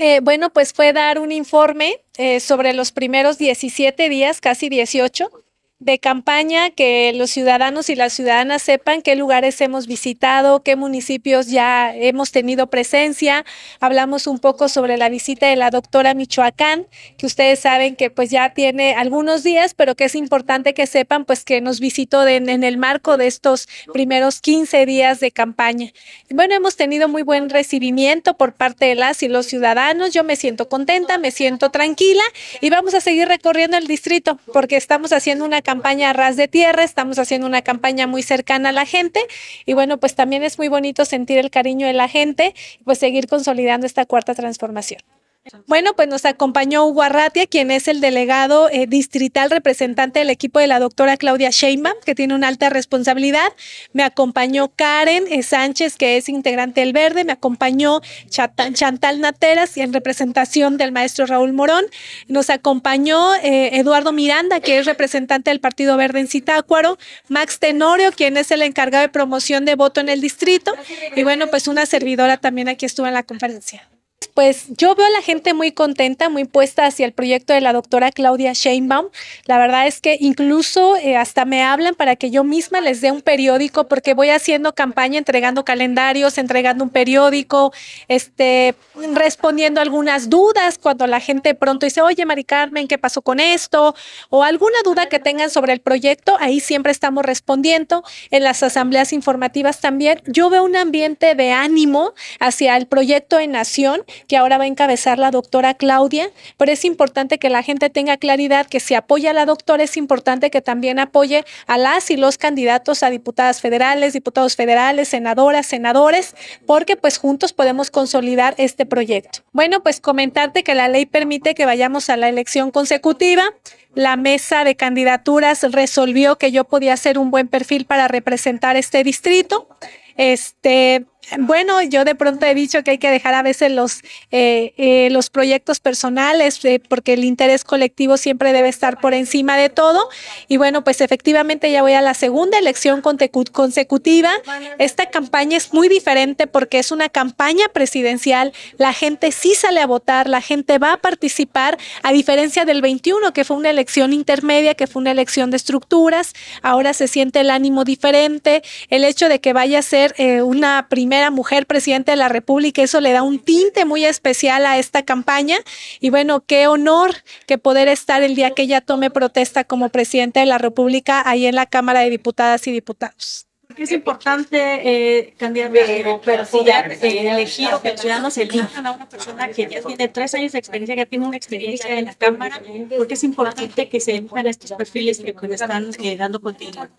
Eh, bueno, pues fue dar un informe eh, sobre los primeros 17 días, casi 18, de campaña, que los ciudadanos y las ciudadanas sepan qué lugares hemos visitado, qué municipios ya hemos tenido presencia. Hablamos un poco sobre la visita de la doctora Michoacán, que ustedes saben que pues ya tiene algunos días, pero que es importante que sepan pues que nos visitó en el marco de estos primeros 15 días de campaña. Bueno, hemos tenido muy buen recibimiento por parte de las y los ciudadanos. Yo me siento contenta, me siento tranquila y vamos a seguir recorriendo el distrito porque estamos haciendo una campaña ras de tierra, estamos haciendo una campaña muy cercana a la gente y bueno, pues también es muy bonito sentir el cariño de la gente y pues seguir consolidando esta cuarta transformación. Bueno, pues nos acompañó Hugo Arratia, quien es el delegado eh, distrital representante del equipo de la doctora Claudia Sheinbaum, que tiene una alta responsabilidad. Me acompañó Karen eh, Sánchez, que es integrante del Verde. Me acompañó Chantal Nateras, en representación del maestro Raúl Morón. Nos acompañó eh, Eduardo Miranda, que es representante del Partido Verde en Citácuaro. Max Tenorio, quien es el encargado de promoción de voto en el distrito. Y bueno, pues una servidora también aquí estuvo en la conferencia pues yo veo a la gente muy contenta, muy puesta hacia el proyecto de la doctora Claudia Sheinbaum. La verdad es que incluso eh, hasta me hablan para que yo misma les dé un periódico porque voy haciendo campaña entregando calendarios, entregando un periódico, este, respondiendo algunas dudas cuando la gente pronto dice, oye, Mari Carmen, ¿qué pasó con esto? O alguna duda que tengan sobre el proyecto, ahí siempre estamos respondiendo. En las asambleas informativas también, yo veo un ambiente de ánimo hacia el proyecto en Nación que ahora va a encabezar la doctora Claudia, pero es importante que la gente tenga claridad que si apoya a la doctora, es importante que también apoye a las y los candidatos a diputadas federales, diputados federales, senadoras, senadores, porque pues juntos podemos consolidar este proyecto. Bueno, pues comentarte que la ley permite que vayamos a la elección consecutiva. La mesa de candidaturas resolvió que yo podía ser un buen perfil para representar este distrito. Este, bueno, yo de pronto he dicho que hay que dejar a veces los, eh, eh, los proyectos personales eh, porque el interés colectivo siempre debe estar por encima de todo. Y bueno, pues efectivamente ya voy a la segunda elección consecutiva. Esta campaña es muy diferente porque es una campaña presidencial. La gente sí sale a votar, la gente va a participar, a diferencia del 21, que fue una elección intermedia, que fue una elección de estructuras. Ahora se siente el ánimo diferente. El hecho de que vaya a ser una primera mujer presidente de la República. Eso le da un tinte muy especial a esta campaña. Y bueno, qué honor que poder estar el día que ella tome protesta como presidenta de la República ahí en la Cámara de Diputadas y Diputados es importante, eh, de pero, si ya que elijan a una persona que ya tiene tres años de experiencia, que tiene una experiencia en la Cámara, porque es importante que se elijan estos perfiles que pues, están eh, dando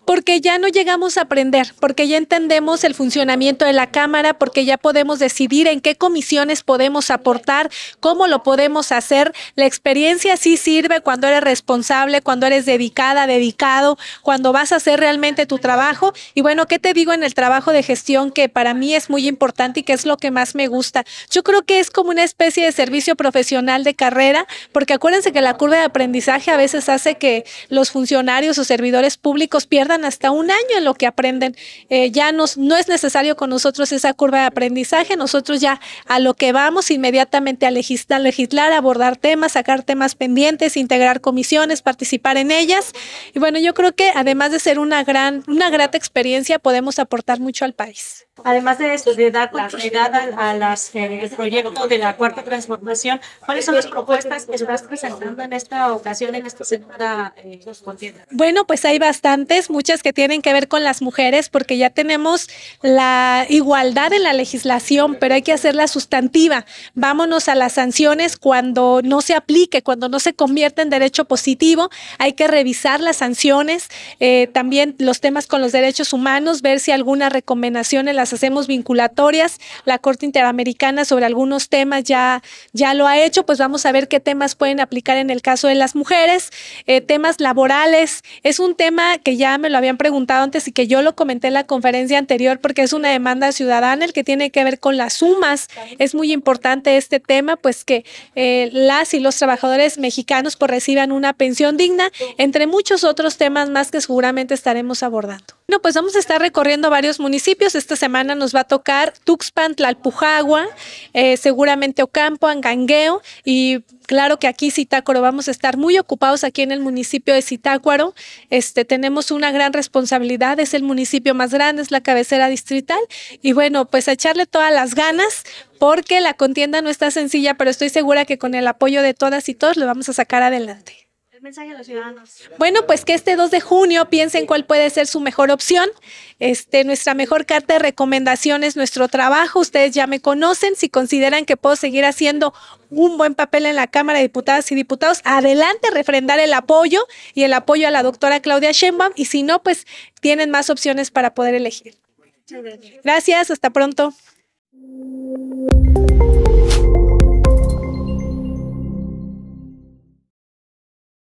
Porque ya no llegamos a aprender, porque ya entendemos el funcionamiento de la Cámara, porque ya podemos decidir en qué comisiones podemos aportar, cómo lo podemos hacer. La experiencia sí sirve cuando eres responsable, cuando eres dedicada, dedicado, cuando vas a hacer realmente tu trabajo. Y bueno, ¿qué te digo en el trabajo de gestión que para mí es muy importante y que es lo que más me gusta? Yo creo que es como una especie de servicio profesional de carrera, porque acuérdense que la curva de aprendizaje a veces hace que los funcionarios o servidores públicos pierdan hasta un año en lo que aprenden. Eh, ya nos, no es necesario con nosotros esa curva de aprendizaje, nosotros ya a lo que vamos inmediatamente a legislar, legislar abordar temas, sacar temas pendientes, integrar comisiones, participar en ellas. Y bueno, yo creo que además de ser una gran, una grata experiencia, podemos aportar mucho al país. Además de eso, de dar continuidad a, a las, eh, proyecto de la cuarta transformación, ¿cuáles son las propuestas que estás presentando en esta ocasión, en esta semana? Eh, bueno, pues hay bastantes, muchas que tienen que ver con las mujeres, porque ya tenemos la igualdad en la legislación, pero hay que hacerla sustantiva. Vámonos a las sanciones cuando no se aplique, cuando no se convierte en derecho positivo. Hay que revisar las sanciones, eh, también los temas con los derechos humanos ver si algunas recomendaciones las hacemos vinculatorias. La Corte Interamericana sobre algunos temas ya, ya lo ha hecho, pues vamos a ver qué temas pueden aplicar en el caso de las mujeres, eh, temas laborales. Es un tema que ya me lo habían preguntado antes y que yo lo comenté en la conferencia anterior porque es una demanda ciudadana, el que tiene que ver con las sumas. Es muy importante este tema, pues que eh, las y los trabajadores mexicanos pues reciban una pensión digna, entre muchos otros temas más que seguramente estaremos abordando. Bueno, pues vamos a estar recorriendo varios municipios. Esta semana nos va a tocar Tuxpan, Tlalpujagua, eh, seguramente Ocampo, Angangueo y Claro que aquí Zitácuaro vamos a estar muy ocupados aquí en el municipio de Zitácuaro. Este, tenemos una gran responsabilidad, es el municipio más grande, es la cabecera distrital. Y bueno, pues echarle todas las ganas porque la contienda no está sencilla, pero estoy segura que con el apoyo de todas y todos lo vamos a sacar adelante mensaje a los ciudadanos? Bueno, pues que este 2 de junio piensen cuál puede ser su mejor opción. Este, nuestra mejor carta de recomendaciones, nuestro trabajo. Ustedes ya me conocen. Si consideran que puedo seguir haciendo un buen papel en la Cámara de Diputadas y Diputados, adelante, refrendar el apoyo y el apoyo a la doctora Claudia Sheinbaum. Y si no, pues tienen más opciones para poder elegir. Gracias, hasta pronto.